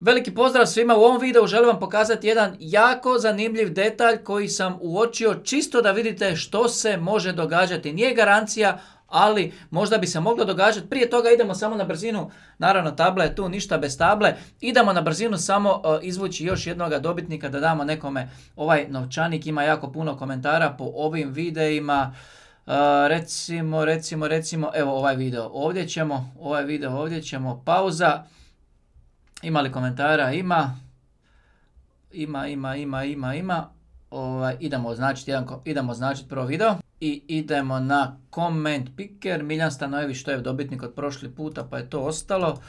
Veliki pozdrav svima, u ovom videu želim vam pokazati jedan jako zanimljiv detalj koji sam uočio čisto da vidite što se može događati. Nije garancija, ali možda bi se moglo događati. Prije toga idemo samo na brzinu, naravno tabla je tu, ništa bez table. Idemo na brzinu samo e, izvući još jednog dobitnika da damo nekome ovaj novčanik. Ima jako puno komentara po ovim videima. E, recimo, recimo, recimo, evo ovaj video ovdje ćemo, ovaj video ovdje ćemo, pauza. Ima li komentara? Ima. Ima, ima, ima, ima, ima. Ovaj, idemo označiti, idemo označiti prvo video. I idemo na comment picker. Miljan Stanojević što je dobitnik od prošli puta pa je to ostalo.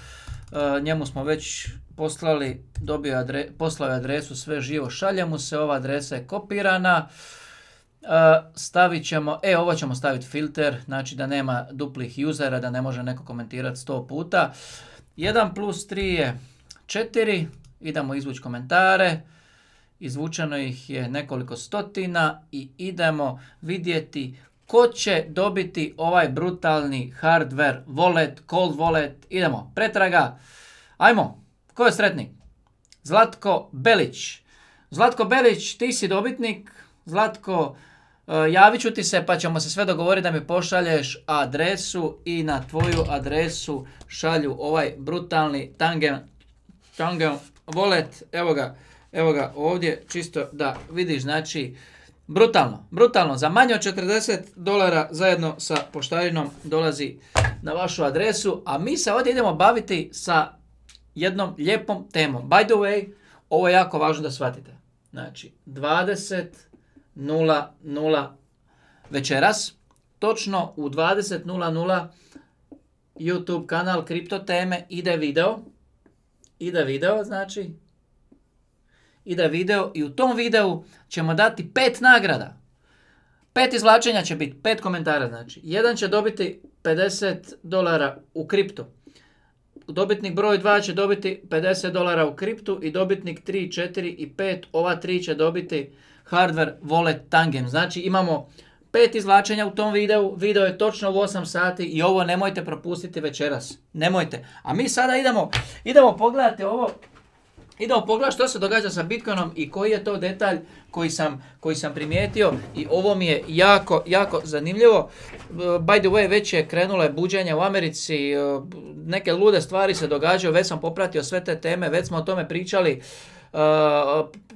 E, njemu smo već poslali, dobio adre, poslao adresu sve živo šalje mu se, ova adresa je kopirana. E, stavit ćemo, e ovo ćemo staviti filter, znači da nema duplih usera, da ne može neko komentirati sto puta. 1 plus 3 je Četiri, Idemo izvući komentare. Izvučeno ih je nekoliko stotina i idemo vidjeti ko će dobiti ovaj brutalni hardware wallet, cold wallet. Idemo, pretraga. Ajmo, ko je sretnik? Zlatko Belić. Zlatko Belić, ti si dobitnik. Zlatko, e, javit ću ti se pa ćemo se sve dogovoriti da mi pošalješ adresu i na tvoju adresu šalju ovaj brutalni tangen Jungle Wallet, evo ga, evo ga ovdje, čisto da vidiš, znači, brutalno, brutalno, za manje od 40 dolara zajedno sa poštarinom dolazi na vašu adresu, a mi se ovdje idemo baviti sa jednom lijepom temom. By the way, ovo je jako važno da shvatite. Znači, 20.00 večeras, točno u 20.00 YouTube kanal Kripto Teme ide video i da video, znači, i da video i u tom videu ćemo dati pet nagrada. Pet izvlačenja će biti, pet komentara znači. Jedan će dobiti 50 dolara u kriptu. Dobitnik broj 2 će dobiti 50 dolara u kriptu i dobitnik 3, 4 i 5, ova tri će dobiti hardware wallet tangem. Znači imamo Pet izvlačenja u tom videu, video je točno u 8 sati i ovo nemojte propustiti večeras. Nemojte. A mi sada idemo, idemo pogledati ovo, idemo pogledati što se događa sa Bitcoinom i koji je to detalj koji sam, koji sam primijetio i ovo mi je jako, jako zanimljivo. E, by the way, već je krenulo je buđenje u Americi, e, neke lude stvari se događaju, već sam popratio sve te teme, već smo o tome pričali. Eh,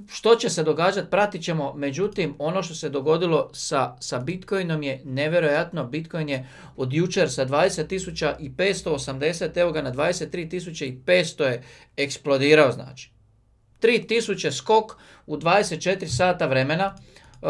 što će se događati, pratit ćemo. Međutim, ono što se dogodilo sa, sa Bitcoinom je nevjerojatno. Bitcoin je od jučer sa 20.580, evo ga na 23.500 je eksplodirao, znači. 3000 skok u 24 sata vremena. Eh,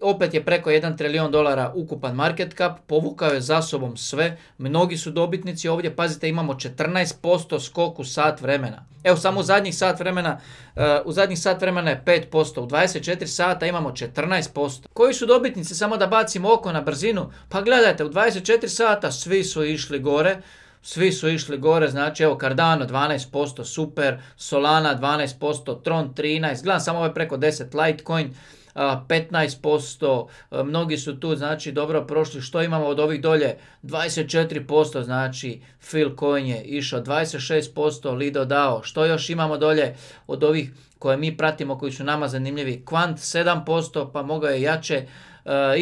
opet je preko 1 trilion dolara ukupan market cap, povukao je za sobom sve, mnogi su dobitnici ovdje, pazite imamo 14% skok u sat vremena. Evo samo u zadnjih sat vremena, e, u zadnjih sat vremena je 5%, u 24 sata imamo 14%. Koji su dobitnici, samo da bacimo oko na brzinu, pa gledajte u 24 sata svi su išli gore, svi su išli gore, znači evo Cardano 12%, super, Solana 12%, Tron 13, gledam samo ovaj preko 10, Litecoin 15%, e, mnogi su tu znači dobro prošli, što imamo od ovih dolje, 24% znači Phil Coin je išao, 26% Lido dao, što još imamo dolje od ovih koje mi pratimo, koji su nama zanimljivi, Quant 7%, pa mogao je jače,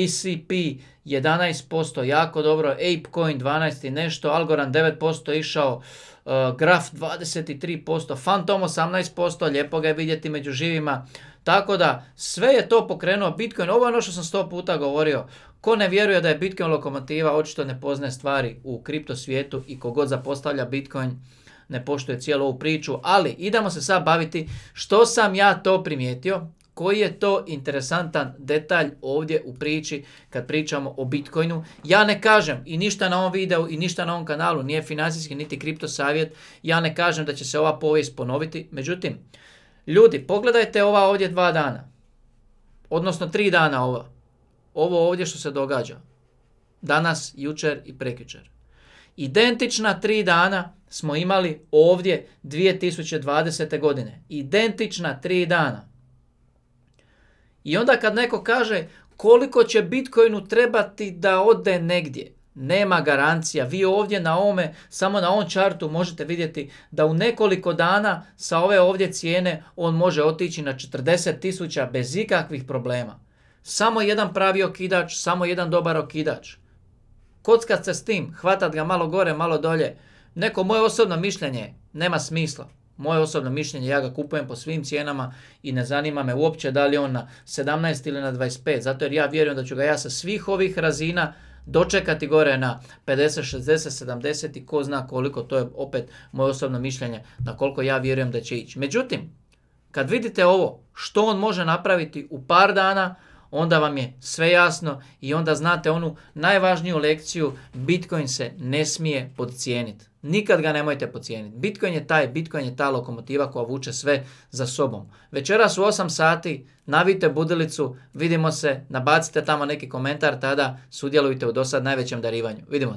ECP e 11%, jako dobro, ApeCoin 12 i nešto, Algorand 9% išao, e, Graf 23%, Phantom 18%, lijepo ga je vidjeti među živima, tako da sve je to pokrenuo Bitcoin. Ovo je ono što sam sto puta govorio. Ko ne vjeruje da je Bitcoin lokomotiva, očito ne poznaje stvari u kripto svijetu i kogod zapostavlja Bitcoin ne poštuje cijelu ovu priču. Ali idemo se sad baviti što sam ja to primijetio, koji je to interesantan detalj ovdje u priči kad pričamo o Bitcoinu. Ja ne kažem i ništa na ovom videu i ništa na ovom kanalu nije financijski niti kripto savjet. Ja ne kažem da će se ova povijest ponoviti. Međutim, Ljudi, pogledajte ova ovdje dva dana. Odnosno tri dana ova. Ovo ovdje što se događa. Danas, jučer i prekjučer. Identična tri dana smo imali ovdje 2020. godine. Identična tri dana. I onda kad neko kaže koliko će Bitcoinu trebati da ode negdje nema garancija. Vi ovdje na ovome, samo na ovom čartu možete vidjeti da u nekoliko dana sa ove ovdje cijene on može otići na 40 tisuća bez ikakvih problema. Samo jedan pravi okidač, samo jedan dobar okidač. Kockat se s tim, hvatat ga malo gore, malo dolje. Neko moje osobno mišljenje nema smisla. Moje osobno mišljenje, ja ga kupujem po svim cijenama i ne zanima me uopće da li on na 17 ili na 25, zato jer ja vjerujem da ću ga ja sa svih ovih razina dočekati gore na 50, 60, 70 i ko zna koliko, to je opet moje osobno mišljenje na koliko ja vjerujem da će ići. Međutim, kad vidite ovo, što on može napraviti u par dana, onda vam je sve jasno i onda znate onu najvažniju lekciju, Bitcoin se ne smije podcijeniti. Nikad ga nemojte podcijeniti. Bitcoin je taj, Bitcoin je ta lokomotiva koja vuče sve za sobom. Večeras u 8 sati navite budilicu, vidimo se, nabacite tamo neki komentar, tada sudjelujte u dosad najvećem darivanju. Vidimo se.